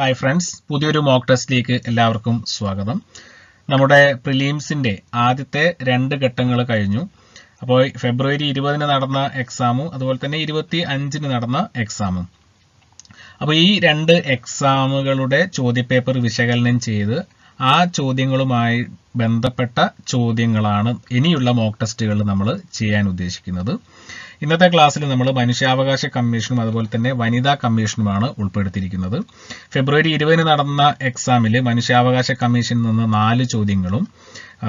hi friends പുതിയൊരു mock ടെസ്റ്റിലേക്ക് എല്ലാവർക്കും സ്വാഗതം നമ്മുടെ പ്രിലീംസിൻ്റെ ആദ്യത്തെ രണ്ട് ഘട്ടങ്ങൾ കഴിഞ്ഞു അപ്പോൾ ഫെബ്രുവരി ഇരുപതിന് നടന്ന എക്സാമും അതുപോലെ തന്നെ ഇരുപത്തി അഞ്ചിന് നടന്ന എക്സാമും അപ്പോൾ ഈ രണ്ട് എക്സാമുകളുടെ ചോദ്യപേപ്പർ വിശകലനം ചെയ്ത് ആ ചോദ്യങ്ങളുമായി ബന്ധപ്പെട്ട ചോദ്യങ്ങളാണ് ഇനിയുള്ള മോക്ക് ടെസ്റ്റുകൾ നമ്മൾ ചെയ്യാൻ ഉദ്ദേശിക്കുന്നത് ഇന്നത്തെ ക്ലാസ്സിൽ നമ്മൾ മനുഷ്യാവകാശ കമ്മീഷനും അതുപോലെ തന്നെ വനിതാ കമ്മീഷനുമാണ് ഉൾപ്പെടുത്തിയിരിക്കുന്നത് ഫെബ്രുവരി ഇരുപതിന് നടന്ന എക്സാമിൽ മനുഷ്യാവകാശ കമ്മീഷനിൽ നിന്ന് നാല് ചോദ്യങ്ങളും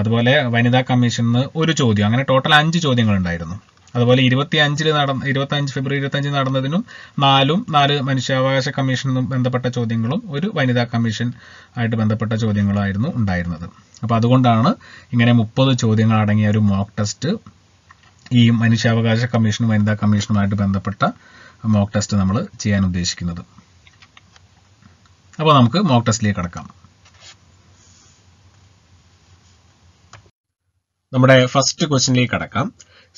അതുപോലെ വനിതാ കമ്മീഷനിൽ നിന്ന് ഒരു ചോദ്യം അങ്ങനെ ടോട്ടൽ അഞ്ച് ചോദ്യങ്ങളുണ്ടായിരുന്നു അതുപോലെ ഇരുപത്തി അഞ്ചിൽ നടന്ന അഞ്ച് ഫെബ്രുവരി ഇരുപത്തഞ്ചിൽ നടന്നതിനും നാലും നാല് മനുഷ്യാവകാശ കമ്മീഷനും ബന്ധപ്പെട്ട ചോദ്യങ്ങളും ഒരു വനിതാ കമ്മീഷൻ ആയിട്ട് ബന്ധപ്പെട്ട ചോദ്യങ്ങളായിരുന്നു ഉണ്ടായിരുന്നത് അപ്പോൾ അതുകൊണ്ടാണ് ഇങ്ങനെ മുപ്പത് ചോദ്യങ്ങൾ അടങ്ങിയ ഒരു മോക്ക് ടെസ്റ്റ് ഈ മനുഷ്യാവകാശ കമ്മീഷനും വനിതാ കമ്മീഷനുമായിട്ട് ബന്ധപ്പെട്ട മോക്ക് ടെസ്റ്റ് നമ്മൾ ചെയ്യാൻ ഉദ്ദേശിക്കുന്നത് അപ്പോൾ നമുക്ക് മോക്ക് ടെസ്റ്റിലേക്ക് കടക്കാം നമ്മുടെ ഫസ്റ്റ് ക്വസ്റ്റ്യനിലേക്ക് കടക്കാം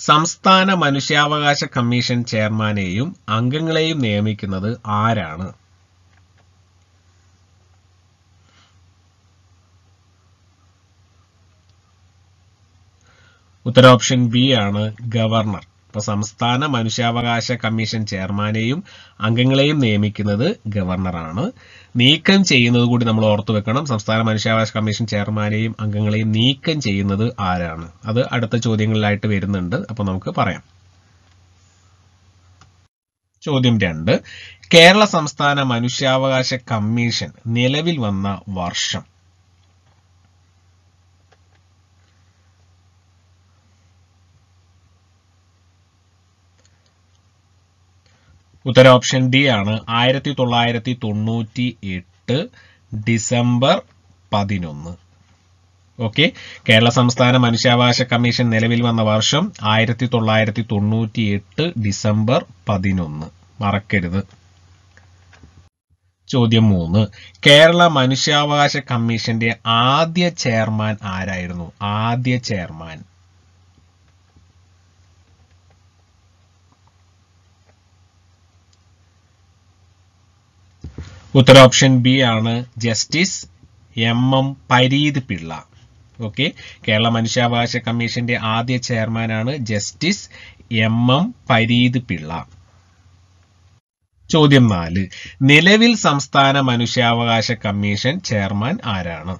സംസ്ഥാന മനുഷ്യാവകാശ കമ്മീഷൻ ചെയർമാനെയും അംഗങ്ങളെയും നിയമിക്കുന്നത് ആരാണ് ഉത്തര ഓപ്ഷൻ ബി ആണ് ഗവർണർ അപ്പൊ സംസ്ഥാന മനുഷ്യാവകാശ കമ്മീഷൻ ചെയർമാനെയും അംഗങ്ങളെയും നിയമിക്കുന്നത് ഗവർണറാണ് നീക്കം ചെയ്യുന്നത് കൂടി നമ്മൾ ഓർത്തു വെക്കണം സംസ്ഥാന മനുഷ്യാവകാശ കമ്മീഷൻ ചെയർമാനെയും അംഗങ്ങളെയും നീക്കം ചെയ്യുന്നത് ആരാണ് അത് അടുത്ത ചോദ്യങ്ങളിലായിട്ട് വരുന്നുണ്ട് അപ്പോൾ നമുക്ക് പറയാം ചോദ്യം രണ്ട് കേരള സംസ്ഥാന മനുഷ്യാവകാശ കമ്മീഷൻ നിലവിൽ വന്ന വർഷം ഉത്തര ഓപ്ഷൻ ഡി ആണ് ആയിരത്തി തൊള്ളായിരത്തി തൊണ്ണൂറ്റി എട്ട് ഡിസംബർ പതിനൊന്ന് ഓക്കെ കേരള സംസ്ഥാന മനുഷ്യാവകാശ കമ്മീഷൻ നിലവിൽ വന്ന വർഷം ആയിരത്തി തൊള്ളായിരത്തി തൊണ്ണൂറ്റി എട്ട് ഡിസംബർ പതിനൊന്ന് മറക്കരുത് ചോദ്യം മൂന്ന് കേരള മനുഷ്യാവകാശ കമ്മീഷന്റെ ആദ്യ ചെയർമാൻ ആരായിരുന്നു ആദ്യ ചെയർമാൻ ഉത്തര ഓപ്ഷൻ ബി ആണ് justice M M Pareeth Pillai okay Kerala മനുഷ്യാവകാശ കമ്മീഷന്റെ ആദ്യ ചെയർമാനാണ് justice M M Pareeth Pillai ചോദ്യം നാല് നിലവിൽ സംസ്ഥാന മനുഷ്യാവകാശ കമ്മീഷൻ ചെയർമാൻ ആരാണ്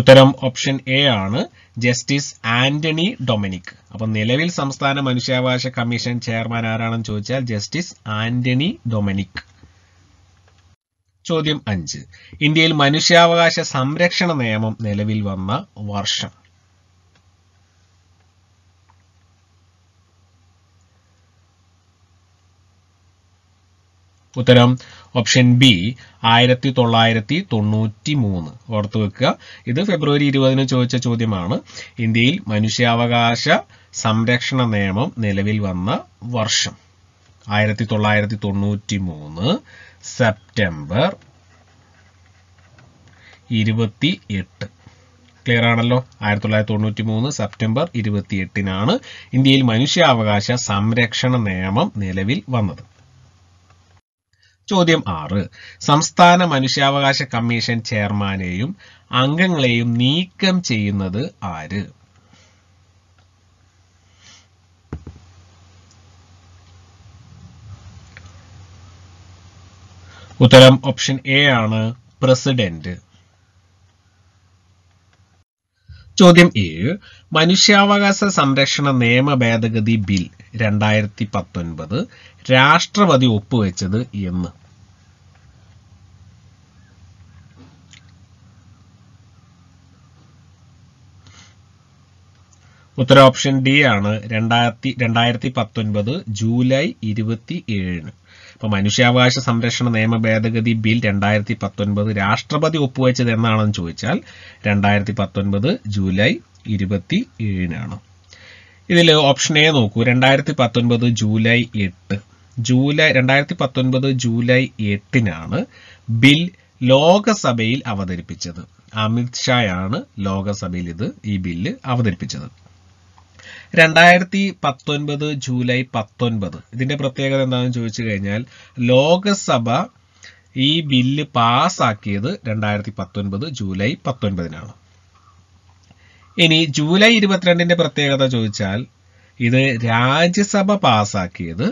ഉത്തരം ഓപ്ഷൻ എ ആണ് ജസ്റ്റിസ് ആന്റണി ഡൊമിനിക് അപ്പം നിലവിൽ സംസ്ഥാന മനുഷ്യാവകാശ കമ്മീഷൻ ചെയർമാൻ ആരാണെന്ന് ചോദിച്ചാൽ ജസ്റ്റിസ് ആന്റണി ഡൊമിനിക് ചോദ്യം അഞ്ച് ഇന്ത്യയിൽ മനുഷ്യാവകാശ സംരക്ഷണ നിയമം നിലവിൽ വന്ന വർഷം ഉത്തരം ഓപ്ഷൻ ബി ആയിരത്തി തൊള്ളായിരത്തി തൊണ്ണൂറ്റി മൂന്ന് ഓർത്തു വെക്കുക ഇത് ഫെബ്രുവരി ഇരുപതിന് ചോദിച്ച ചോദ്യമാണ് ഇന്ത്യയിൽ മനുഷ്യാവകാശ സംരക്ഷണ നിയമം നിലവിൽ വന്ന വർഷം ആയിരത്തി തൊള്ളായിരത്തി തൊണ്ണൂറ്റി മൂന്ന് സെപ്റ്റംബർ ഇരുപത്തി എട്ട് ക്ലിയർ ആണല്ലോ ആയിരത്തി തൊള്ളായിരത്തി തൊണ്ണൂറ്റി മൂന്ന് സെപ്റ്റംബർ ഇരുപത്തിയെട്ടിനാണ് ഇന്ത്യയിൽ മനുഷ്യാവകാശ സംരക്ഷണ നിയമം നിലവിൽ വന്നത് ചോദ്യം ആറ് സംസ്ഥാന മനുഷ്യാവകാശ കമ്മീഷൻ ചെയർമാനെയും അംഗങ്ങളെയും നീക്കം ചെയ്യുന്നത് ആര് ഉത്തരം ഓപ്ഷൻ എ ആണ് പ്രസിഡന്റ് ചോദ്യം ഏഴ് മനുഷ്യാവകാശ സംരക്ഷണ നിയമ ഭേദഗതി ബിൽ രണ്ടായിരത്തി പത്തൊൻപത് രാഷ്ട്രപതി ഒപ്പുവെച്ചത് എന്ന് ഉത്തര ഓപ്ഷൻ ഡി ആണ് രണ്ടായിരത്തി രണ്ടായിരത്തി പത്തൊൻപത് ജൂലൈ ഇരുപത്തി ഏഴിന് ഇപ്പൊ മനുഷ്യാവകാശ സംരക്ഷണ നിയമ ഭേദഗതി ബിൽ രണ്ടായിരത്തി പത്തൊൻപത് രാഷ്ട്രപതി ഒപ്പുവെച്ചത് എന്നാണെന്ന് ചോദിച്ചാൽ രണ്ടായിരത്തി പത്തൊൻപത് ജൂലൈ ഇരുപത്തി ഏഴിനാണ് ഇതിൽ ഓപ്ഷൻ എ നോക്കൂ രണ്ടായിരത്തി പത്തൊൻപത് ജൂലൈ എട്ട് ജൂലൈ രണ്ടായിരത്തി പത്തൊൻപത് ജൂലൈ എട്ടിനാണ് ബിൽ ലോകസഭയിൽ അവതരിപ്പിച്ചത് അമിത്ഷായാണ് ലോകസഭയിൽ ഇത് ഈ ബില്ല് അവതരിപ്പിച്ചത് രണ്ടായിരത്തി പത്തൊൻപത് ജൂലൈ പത്തൊൻപത് ഇതിന്റെ പ്രത്യേകത എന്താണെന്ന് ചോദിച്ചു കഴിഞ്ഞാൽ ലോകസഭ ഈ ബില്ല് പാസ്സാക്കിയത് രണ്ടായിരത്തി പത്തൊൻപത് ജൂലൈ പത്തൊൻപതിനാണ് ഇനി ജൂലൈ ഇരുപത്തിരണ്ടിന്റെ പ്രത്യേകത ചോദിച്ചാൽ ഇത് രാജ്യസഭ പാസ്സാക്കിയത്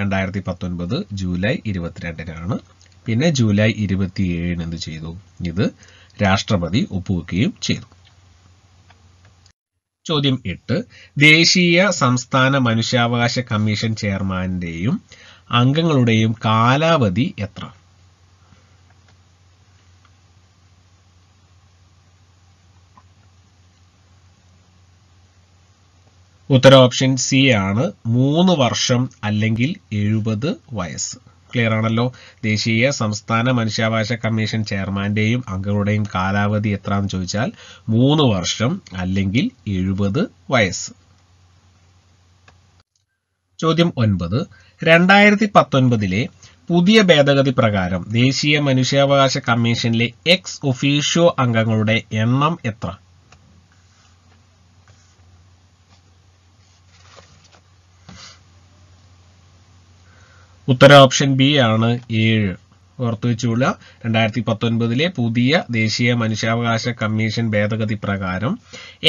രണ്ടായിരത്തി പത്തൊൻപത് ജൂലൈ ഇരുപത്തിരണ്ടിനാണ് പിന്നെ ജൂലൈ ഇരുപത്തിയേഴിന് എന്ത് ചെയ്തു ഇത് രാഷ്ട്രപതി ഒപ്പുവെക്കുകയും ചെയ്തു ചോദ്യം എട്ട് ദേശീയ സംസ്ഥാന മനുഷ്യാവകാശ കമ്മീഷൻ ചെയർമാന്റെയും അംഗങ്ങളുടെയും കാലാവധി എത്ര ഉത്തര ഓപ്ഷൻ സി ആണ് മൂന്ന് വർഷം അല്ലെങ്കിൽ എഴുപത് വയസ്സ് ക്ലിയർ ആണല്ലോ ദേശീയ സംസ്ഥാന മനുഷ്യാവകാശ കമ്മീഷൻ ചെയർമാന്റെയും അംഗങ്ങളുടെയും കാലാവധി എത്രാന്ന് ചോദിച്ചാൽ മൂന്ന് വർഷം അല്ലെങ്കിൽ എഴുപത് വയസ്സ് ചോദ്യം ഒൻപത് രണ്ടായിരത്തി പത്തൊൻപതിലെ പുതിയ ഭേദഗതി പ്രകാരം ദേശീയ മനുഷ്യാവകാശ കമ്മീഷനിലെ എക്സ് ഒഫീഷ്യോ അംഗങ്ങളുടെ എണ്ണം എത്ര ഉത്തര ഓപ്ഷൻ ബി ആണ് ഏഴ് ഓർത്തുവെച്ചുള്ള രണ്ടായിരത്തി പത്തൊൻപതിലെ പുതിയ ദേശീയ മനുഷ്യാവകാശ കമ്മീഷൻ ഭേദഗതി പ്രകാരം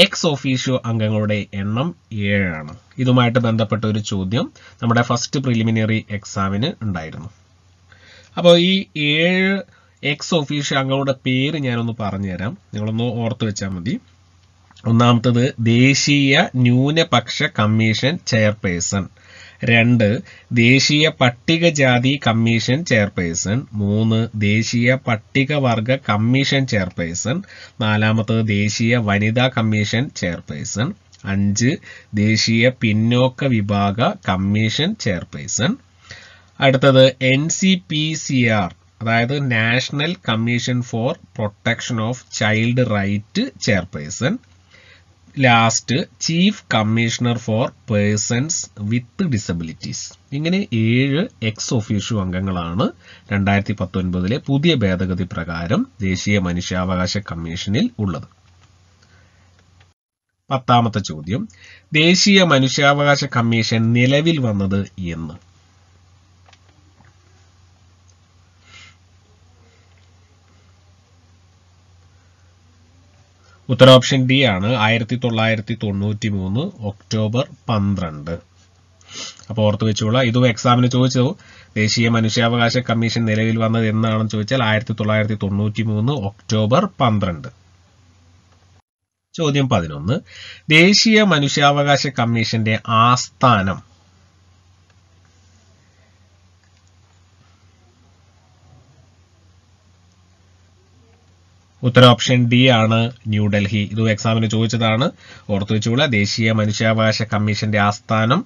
എക്സ് ഓഫീഷ്യോ അംഗങ്ങളുടെ എണ്ണം ഏഴാണ് ഇതുമായിട്ട് ബന്ധപ്പെട്ട ഒരു ചോദ്യം നമ്മുടെ ഫസ്റ്റ് പ്രിലിമിനറി എക്സാമിന് ഉണ്ടായിരുന്നു അപ്പോൾ ഈ ഏഴ് എക്സ് ഓഫീഷ്യോ അംഗങ്ങളുടെ പേര് ഞാനൊന്ന് പറഞ്ഞുതരാം നിങ്ങളൊന്ന് ഓർത്തു വെച്ചാൽ മതി ഒന്നാമത്തത് ദേശീയ ന്യൂനപക്ഷ കമ്മീഷൻ ചെയർപേഴ്സൺ രണ്ട് ദേശീയ പട്ടികജാതി കമ്മീഷൻ ചെയർപേഴ്സൺ മൂന്ന് ദേശീയ പട്ടികവർഗ കമ്മീഷൻ ചെയർപേഴ്സൺ നാലാമത്തത് ദേശീയ വനിതാ കമ്മീഷൻ ചെയർപേഴ്സൺ അഞ്ച് ദേശീയ പിന്നോക്ക വിഭാഗ കമ്മീഷൻ ചെയർപേഴ്സൺ അടുത്തത് N C P C R അതായത് national commission for protection of child right chairperson last chief commissioner for persons with disabilities ഇങ്ങനെ ഏഴ് എക്സ് ഒഫീഷ്യോ അംഗങ്ങളാണ് രണ്ടായിരത്തി പത്തൊൻപതിലെ പുതിയ ഭേദഗതി പ്രകാരം ദേശീയ മനുഷ്യാവകാശ കമ്മീഷനിൽ ഉള്ളത് പത്താമത്തെ ചോദ്യം ദേശീയ മനുഷ്യാവകാശ കമ്മീഷൻ നിലവിൽ വന്നത് എന്ന് ഉത്തര ഓപ്ഷൻ ഡി ആണ് ആയിരത്തി തൊള്ളായിരത്തി തൊണ്ണൂറ്റി മൂന്ന് ഒക്ടോബർ പന്ത്രണ്ട് അപ്പോൾ ഓർത്ത് വെച്ചോളാം ഇതും എക്സാമിന് ചോദിച്ചു ദേശീയ മനുഷ്യാവകാശ കമ്മീഷൻ നിലവിൽ വന്നത് എന്നാണെന്ന് ചോദിച്ചാൽ ആയിരത്തി തൊള്ളായിരത്തി തൊണ്ണൂറ്റി മൂന്ന് ഒക്ടോബർ പന്ത്രണ്ട് ചോദ്യം പതിനൊന്ന് ദേശീയ മനുഷ്യാവകാശ കമ്മീഷന്റെ ആസ്ഥാനം ഉത്തര ഓപ്ഷൻ ഡി ആണ് ന്യൂഡൽഹി ഇത് എക്സാമിന് ചോദിച്ചതാണ് ഓർത്തു വെച്ചുകൂടെ ദേശീയ മനുഷ്യാവകാശ കമ്മീഷന്റെ ആസ്ഥാനം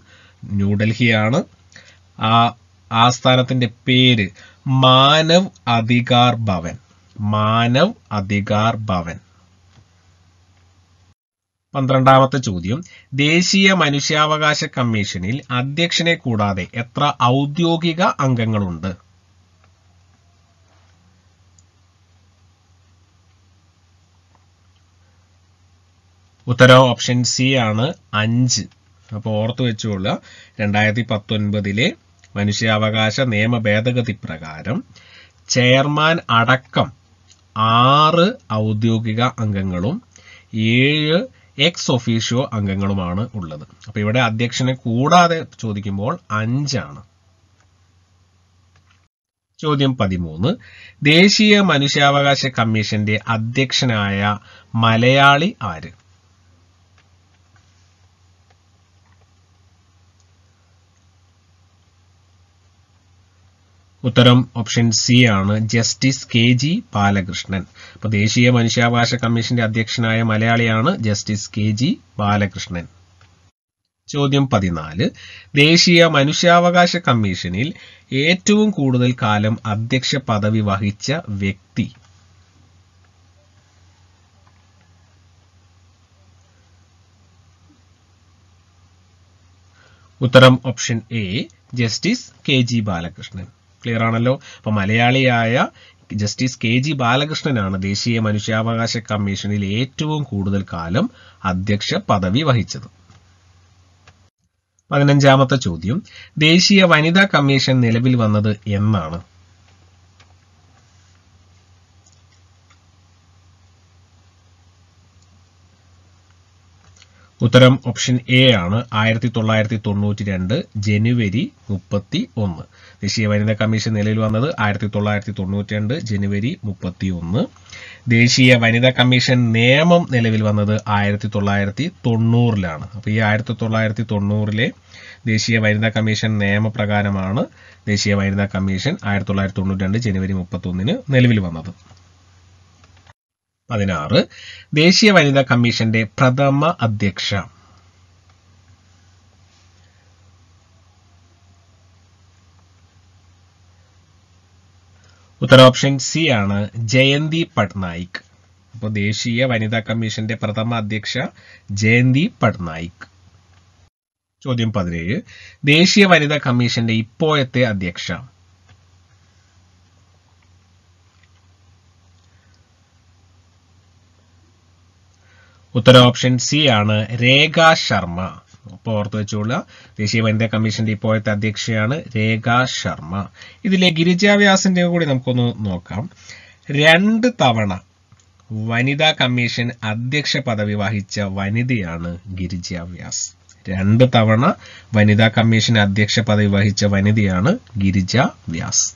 ന്യൂഡൽഹിയാണ് ആ ആസ്ഥാനത്തിന്റെ പേര് മാനവ് അധികാർ ഭവൻ മാനവ് അധികാർ ഭവൻ പന്ത്രണ്ടാമത്തെ ചോദ്യം ദേശീയ മനുഷ്യാവകാശ കമ്മീഷനിൽ അധ്യക്ഷനെ കൂടാതെ എത്ര ഔദ്യോഗിക അംഗങ്ങളുണ്ട് ഉത്തരവ് ഓപ്ഷൻ സി ആണ് അഞ്ച് അപ്പോൾ ഓർത്തു വെച്ചുകൊള്ളുക രണ്ടായിരത്തി പത്തൊൻപതിലെ മനുഷ്യാവകാശ നിയമ ഭേദഗതി പ്രകാരം ചെയർമാൻ അടക്കം ആറ് ഔദ്യോഗിക അംഗങ്ങളും ഏഴ് എക്സ് ഒഫീഷ്യോ അംഗങ്ങളുമാണ് ഉള്ളത് അപ്പോൾ ഇവിടെ അധ്യക്ഷനെ കൂടാതെ ചോദിക്കുമ്പോൾ അഞ്ചാണ് ചോദ്യം പതിമൂന്ന് ദേശീയ മനുഷ്യാവകാശ കമ്മീഷന്റെ അധ്യക്ഷനായ മലയാളി ആര് ഉത്തരം ഓപ്ഷൻ സി ആണ് ജസ്റ്റിസ് കെ ജി ബാലകൃഷ്ണൻ അപ്പൊ ദേശീയ മനുഷ്യാവകാശ കമ്മീഷന്റെ അധ്യക്ഷനായ മലയാളിയാണ് ജസ്റ്റിസ് കെ ജി ബാലകൃഷ്ണൻ ചോദ്യം പതിനാല് ദേശീയ മനുഷ്യാവകാശ കമ്മീഷനിൽ ഏറ്റവും കൂടുതൽ കാലം അധ്യക്ഷ പദവി വഹിച്ച വ്യക്തി ഉത്തരം option A justice K G Balakrishnan clear ആണല്ലോ അപ്പൊ മലയാളിയായ ജസ്റ്റിസ് കെ ജി ബാലകൃഷ്ണനാണ് ദേശീയ മനുഷ്യാവകാശ കമ്മീഷനിൽ ഏറ്റവും കൂടുതൽ കാലം അധ്യക്ഷ പദവി വഹിച്ചത് പതിനഞ്ചാമത്തെ ചോദ്യം ദേശീയ വനിതാ കമ്മീഷൻ നിലവിൽ വന്നത് എന്നാണ് ഉത്തരം ഓപ്ഷൻ എ ആണ് ആയിരത്തി തൊള്ളായിരത്തി തൊണ്ണൂറ്റി രണ്ട് ജനുവരി മുപ്പത്തി ഒന്ന് ദേശീയ വനിതാ കമ്മീഷൻ നിലയിൽ വന്നത് ആയിരത്തി തൊള്ളായിരത്തി തൊണ്ണൂറ്റി രണ്ട് ജനുവരി മുപ്പത്തി ഒന്ന് ദേശീയ വനിതാ കമ്മീഷൻ നിയമം നിലവിൽ വന്നത് ആയിരത്തി തൊള്ളായിരത്തി തൊണ്ണൂറിലാണ് അപ്പൊ ഈ ആയിരത്തി തൊള്ളായിരത്തി തൊണ്ണൂറിലെ ദേശീയ വനിതാ കമ്മീഷൻ നിയമപ്രകാരമാണ് ദേശീയ വനിതാ കമ്മീഷൻ ആയിരത്തി തൊള്ളായിരത്തി തൊണ്ണൂറ്റി രണ്ട് ജനുവരി മുപ്പത്തി ഒന്നിന് നിലവിൽ വന്നത് പതിനാറ് ദേശീയ വനിതാ കമ്മീഷന്റെ പ്രഥമ അധ്യക്ഷ ഉത്തര ഓപ്ഷൻ സി ആണ് ജയന്തി പട്നായിക് അപ്പോൾ ദേശീയ വനിതാ കമ്മീഷന്റെ പ്രഥമ അധ്യക്ഷ ജയന്തി പട്നായിക് ചോദ്യം പതിനേഴ് ദേശീയ വനിതാ കമ്മീഷന്റെ ഇപ്പോഴത്തെ അധ്യക്ഷ ഉത്തര ഓപ്ഷൻ സി ആണ് രേഖ ശർമ്മ അപ്പോൾ ഓർത്ത് വെച്ചുകൊള്ളുക ദേശീയ വനിതാ കമ്മീഷന്റെ ഇപ്പോഴത്തെ അധ്യക്ഷയാണ് രേഖ ശർമ്മ ഇതിലെ ഗിരിജാവ്യാസിന്റെ കൂടി നമുക്കൊന്ന് നോക്കാം രണ്ട് തവണ വനിതാ കമ്മീഷൻ അധ്യക്ഷ പദവി വഹിച്ച വനിതയാണ് ഗിരിജാവ്യാസ് രണ്ട് തവണ വനിതാ കമ്മീഷൻ അധ്യക്ഷ പദവി വഹിച്ച വനിതയാണ് ഗിരിജ വ്യാസ്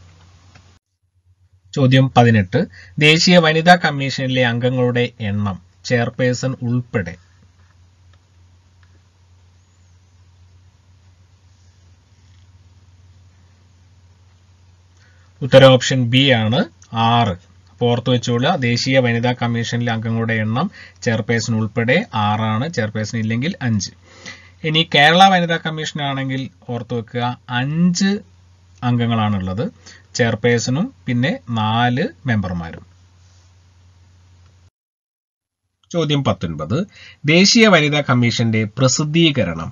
ചോദ്യം പതിനെട്ട് ദേശീയ വനിതാ കമ്മീഷനിലെ അംഗങ്ങളുടെ എണ്ണം ചെയർപേഴ്സൺ ഉൾപ്പെടെ ഉത്തര ഓപ്ഷൻ ബി ആണ് ആറ് ഓർത്തു വെച്ചുള്ള ദേശീയ വനിതാ കമ്മീഷനിലെ അംഗങ്ങളുടെ എണ്ണം ചെയർപേഴ്സൺ ഉൾപ്പെടെ ആറാണ് ചെയർപേഴ്സൺ ഇല്ലെങ്കിൽ അഞ്ച് ഇനി കേരള വനിതാ കമ്മീഷൻ ആണെങ്കിൽ ഓർത്തു വെക്കുക അഞ്ച് അംഗങ്ങളാണുള്ളത് ചെയർപേഴ്സണും പിന്നെ നാല് മെമ്പർമാരും ചോദ്യം പത്തൊൻപത് ദേശീയ വനിതാ കമ്മീഷന്റെ പ്രസിദ്ധീകരണം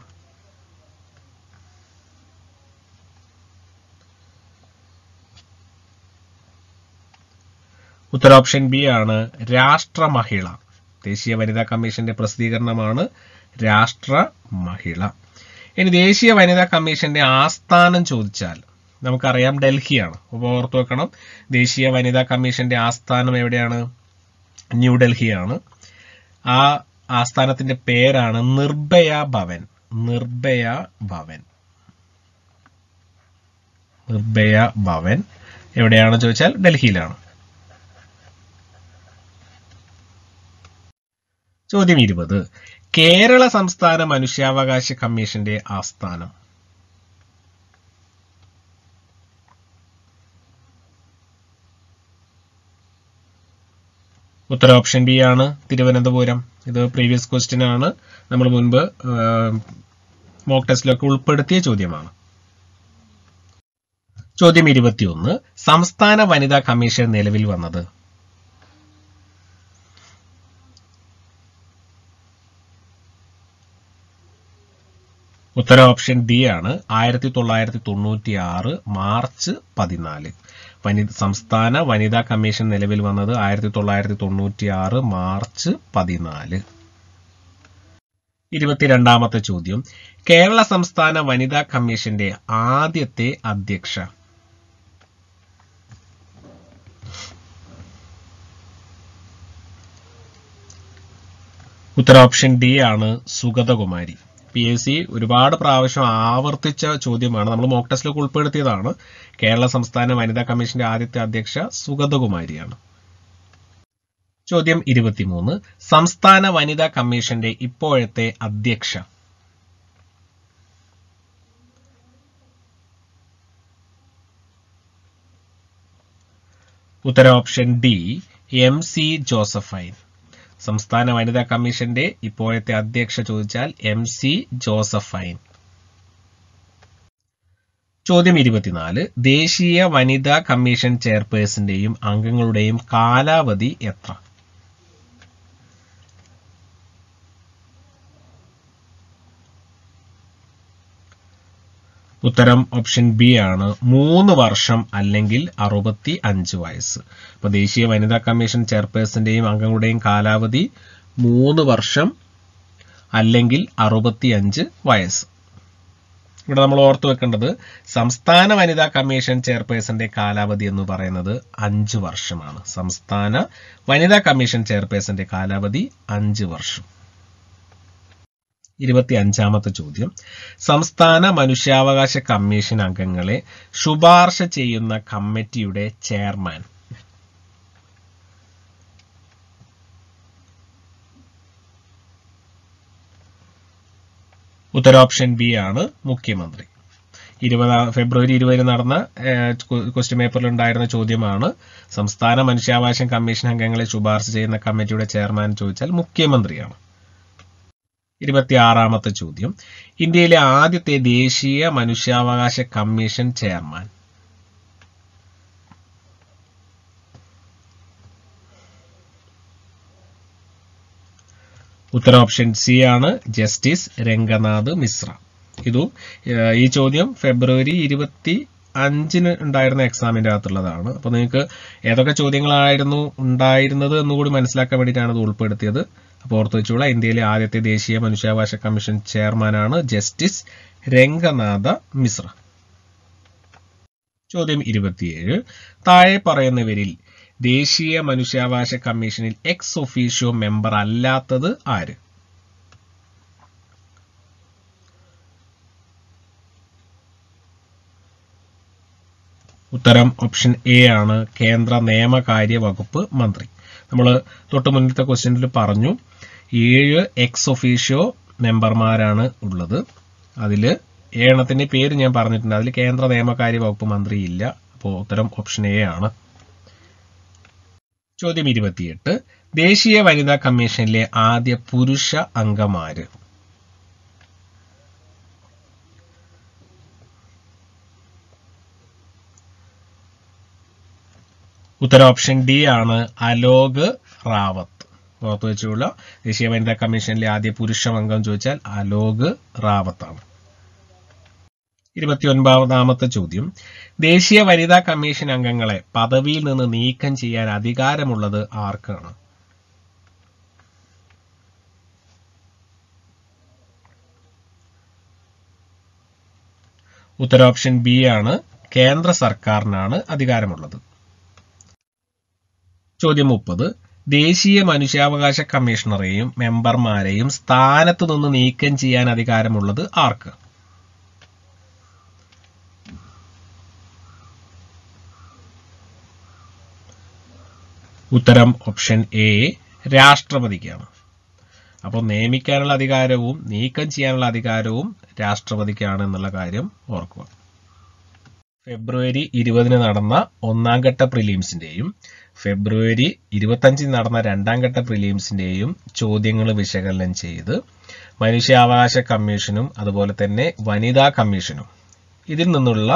ഉത്തര ഓപ്ഷൻ ബി ആണ് രാഷ്ട്രമഹിള ദേശീയ വനിതാ കമ്മീഷന്റെ പ്രസിദ്ധീകരണമാണ് രാഷ്ട്രമഹിള ഇനി ദേശീയ വനിതാ കമ്മീഷന്റെ ആസ്ഥാനം ചോദിച്ചാൽ നമുക്കറിയാം ഡൽഹിയാണ് അപ്പോൾ ഓർത്തു വെക്കണം ദേശീയ വനിതാ കമ്മീഷന്റെ ആസ്ഥാനം എവിടെയാണ് ന്യൂഡൽഹിയാണ് ആ ആസ്ഥാനത്തിന്റെ പേരാണ് നിർഭയ ഭവൻ നിർഭയ ഭവൻ നിർഭയ ഭവൻ എവിടെയാണെന്ന് ചോദിച്ചാൽ ഡൽഹിയിലാണ് ചോദ്യം ഇരുപത് കേരള സംസ്ഥാന മനുഷ്യാവകാശ കമ്മീഷന്റെ ആസ്ഥാനം ഉത്തര ഓപ്ഷൻ ബി ആണ് തിരുവനന്തപുരം ഇത് പ്രീവിയസ് ക്വസ്റ്റ്യൻ ആണ് നമ്മൾ മുൻപ് മോക്ക് ടെസ്റ്റിലൊക്കെ ഉൾപ്പെടുത്തിയ ചോദ്യമാണ് ചോദ്യം ഇരുപത്തിയൊന്ന് സംസ്ഥാന വനിതാ കമ്മീഷൻ നിലവിൽ വന്നത് ഉത്തര ഓപ്ഷൻ ഡി ആണ് ആയിരത്തി തൊള്ളായിരത്തി തൊണ്ണൂറ്റി ആറ് മാർച്ച് പതിനാല് വനി സംസ്ഥാന വനിതാ കമ്മീഷൻ നിലവിൽ വന്നത് ആയിരത്തി തൊള്ളായിരത്തി തൊണ്ണൂറ്റി ആറ് മാർച്ച് പതിനാല് ഇരുപത്തിരണ്ടാമത്തെ ചോദ്യം കേരള സംസ്ഥാന വനിതാ കമ്മീഷന്റെ ആദ്യത്തെ അധ്യക്ഷ ഉത്തര ഓപ്ഷൻ ഡി ആണ് സുഗതകുമാരി പി എസ് സി ഒരുപാട് പ്രാവശ്യം ആവർത്തിച്ച ചോദ്യമാണ് നമ്മൾ മോക്ക് ടെസ്റ്റിലേക്ക് ഉൾപ്പെടുത്തിയതാണ് കേരള സംസ്ഥാന വനിതാ കമ്മീഷന്റെ ആദ്യത്തെ അധ്യക്ഷ സുഗതകുമാരിയാണ് ചോദ്യം ഇരുപത്തിമൂന്ന് സംസ്ഥാന വനിതാ കമ്മീഷന്റെ ഇപ്പോഴത്തെ അധ്യക്ഷ ഉത്തര option D M C Josephine സംസ്ഥാന വനിതാ കമ്മീഷന്റെ ഇപ്പോഴത്തെ അധ്യക്ഷ ചോദിച്ചാൽ എം സി ജോസഫൈൻ ചോദ്യം ഇരുപത്തിനാല് ദേശീയ വനിതാ കമ്മീഷൻ ചെയർപേഴ്സന്റെയും അംഗങ്ങളുടെയും കാലാവധി എത്ര ഉത്തരം ഓപ്ഷൻ ബി ആണ് മൂന്ന് വർഷം അല്ലെങ്കിൽ അറുപത്തി അഞ്ച് വയസ്സ് അപ്പോൾ ദേശീയ വനിതാ കമ്മീഷൻ ചെയർപേഴ്സന്റെയും അംഗങ്ങളുടെയും കാലാവധി മൂന്ന് വർഷം അല്ലെങ്കിൽ അറുപത്തി അഞ്ച് വയസ്സ് ഇവിടെ നമ്മൾ ഓർത്തു വെക്കേണ്ടത് സംസ്ഥാന വനിതാ കമ്മീഷൻ ചെയർപേഴ്സന്റെ കാലാവധി എന്ന് പറയുന്നത് അഞ്ച് വർഷമാണ് സംസ്ഥാന വനിതാ കമ്മീഷൻ ചെയർപേഴ്സന്റെ കാലാവധി അഞ്ച് വർഷം ഇരുപത്തി അഞ്ചാമത്തെ ചോദ്യം സംസ്ഥാന മനുഷ്യാവകാശ കമ്മീഷൻ അംഗങ്ങളെ ശുപാർശ ചെയ്യുന്ന കമ്മിറ്റിയുടെ ചെയർമാൻ ഉത്തര ഓപ്ഷൻ ബി ആണ് മുഖ്യമന്ത്രി ഇരുപതാം ഫെബ്രുവരി ഇരുപതിന് നടന്ന ക്വസ്റ്റ്യൻ പേപ്പറിൽ ഉണ്ടായിരുന്ന ചോദ്യമാണ് സംസ്ഥാന മനുഷ്യാവകാശ കമ്മീഷൻ അംഗങ്ങളെ ശുപാർശ ചെയ്യുന്ന കമ്മിറ്റിയുടെ ചെയർമാൻ ചോദിച്ചാൽ മുഖ്യമന്ത്രിയാണ് ഇരുപത്തിയാറാമത്തെ ചോദ്യം ഇന്ത്യയിലെ ആദ്യത്തെ ദേശീയ മനുഷ്യാവകാശ കമ്മീഷൻ ചെയർമാൻ ഉത്തര ഓപ്ഷൻ സി ആണ് ജസ്റ്റിസ് രംഗനാഥ് മിശ്ര ഇതും ഈ ചോദ്യം ഫെബ്രുവരി ഇരുപത്തി അഞ്ചിന് ഉണ്ടായിരുന്ന എക്സാമിന്റെ അകത്തുള്ളതാണ് അപ്പോൾ നിങ്ങൾക്ക് ഏതൊക്കെ ചോദ്യങ്ങളായിരുന്നു ഉണ്ടായിരുന്നത് എന്നുകൂടി മനസ്സിലാക്കാൻ വേണ്ടിയിട്ടാണ് ഇത് ഉൾപ്പെടുത്തിയത് അപ്പോൾ ഓർത്ത് വെച്ചോളാം ഇന്ത്യയിലെ ആദ്യത്തെ ദേശീയ മനുഷ്യാവകാശ കമ്മീഷൻ ചെയർമാനാണ് ജസ്റ്റിസ് രംഗനാഥ മിശ്ര ചോദ്യം ഇരുപത്തിയേഴ് താഴെ പറയുന്നവരിൽ ദേശീയ മനുഷ്യാവകാശ കമ്മീഷനിൽ എക്സ് ഒഫീഷ്യോ മെമ്പർ അല്ലാത്തത് ആര് ഉത്തരം ഓപ്ഷൻ എ ആണ് കേന്ദ്ര നിയമകാര്യ വകുപ്പ് മന്ത്രി നമ്മൾ തൊട്ട് മുന്നിലത്തെ ക്വസ്റ്റ്യനിൽ പറഞ്ഞു ഏഴ് എക്സ് ഒഫീഷ്യോ മെമ്പർമാരാണ് ഉള്ളത് അതിൽ ഏണത്തിൻ്റെ പേര് ഞാൻ പറഞ്ഞിട്ടുണ്ട് അതിൽ കേന്ദ്ര നിയമകാര്യ വകുപ്പ് മന്ത്രി ഇല്ല അപ്പോൾ ഉത്തരം ഓപ്ഷൻ എ ആണ് ചോദ്യം ഇരുപത്തിയെട്ട് ദേശീയ വനിതാ കമ്മീഷനിലെ ആദ്യ പുരുഷ അംഗമാര് ഉത്തര ഓപ്ഷൻ ഡി ആണ് അലോക് റാവത്ത് ഓർത്തു ദേശീയ വനിതാ കമ്മീഷനിലെ ആദ്യ പുരുഷ അംഗം ചോദിച്ചാൽ അലോക് റാവത്താണ് ഇരുപത്തിയൊൻപതാമത്തെ ചോദ്യം ദേശീയ വനിതാ കമ്മീഷൻ അംഗങ്ങളെ പദവിയിൽ നിന്ന് നീക്കം ചെയ്യാൻ അധികാരമുള്ളത് ആർക്കാണ് ഉത്തര ഓപ്ഷൻ ബി ആണ് കേന്ദ്ര സർക്കാരിനാണ് അധികാരമുള്ളത് ചോദ്യം മുപ്പത് ദേശീയ മനുഷ്യാവകാശ കമ്മീഷണറെയും മെമ്പർമാരെയും സ്ഥാനത്ത് നിന്ന് നീക്കം ചെയ്യാൻ അധികാരമുള്ളത് ആർക്ക് ഉത്തരം ഓപ്ഷൻ എ രാഷ്ട്രപതിക്കാണ് അപ്പോൾ നിയമിക്കാനുള്ള അധികാരവും നീക്കം ചെയ്യാനുള്ള അധികാരവും രാഷ്ട്രപതിക്കാണ് എന്നുള്ള കാര്യം ഓർക്കുക ഫെബ്രുവരി ഇരുപതിന് നടന്ന ഒന്നാം ഘട്ട പ്രിലിംസിന്റെയും ഫെബ്രുവരി ഇരുപത്തഞ്ചിന് നടന്ന രണ്ടാം ഘട്ട പ്രിലിയംസിന്റെയും ചോദ്യങ്ങൾ വിശകലനം ചെയ്ത് മനുഷ്യാവകാശ കമ്മീഷനും അതുപോലെ തന്നെ വനിതാ കമ്മീഷനും ഇതിൽ നിന്നുള്ള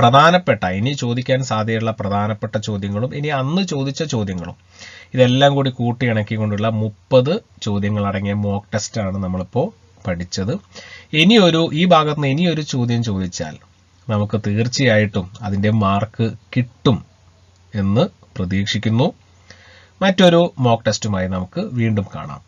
പ്രധാനപ്പെട്ട ഇനി ചോദിക്കാൻ സാധ്യതയുള്ള പ്രധാനപ്പെട്ട ചോദ്യങ്ങളും ഇനി അന്ന് ചോദിച്ച ചോദ്യങ്ങളും ഇതെല്ലാം കൂടി കൂട്ടിയിണക്കിക്കൊണ്ടുള്ള മുപ്പത് ചോദ്യങ്ങൾ അടങ്ങിയ മോക്ക് ടെസ്റ്റ് ആണ് നമ്മളിപ്പോൾ പഠിച്ചത് ഇനിയൊരു ഈ ഭാഗത്ത് നിന്ന് ഇനിയൊരു ചോദ്യം ചോദിച്ചാൽ നമുക്ക് തീർച്ചയായിട്ടും അതിൻ്റെ മാർക്ക് കിട്ടും എന്ന് പ്രതീക്ഷിക്കുന്നു മറ്റൊരു മോക്ക് ടെസ്റ്റുമായി നമുക്ക് വീണ്ടും കാണാം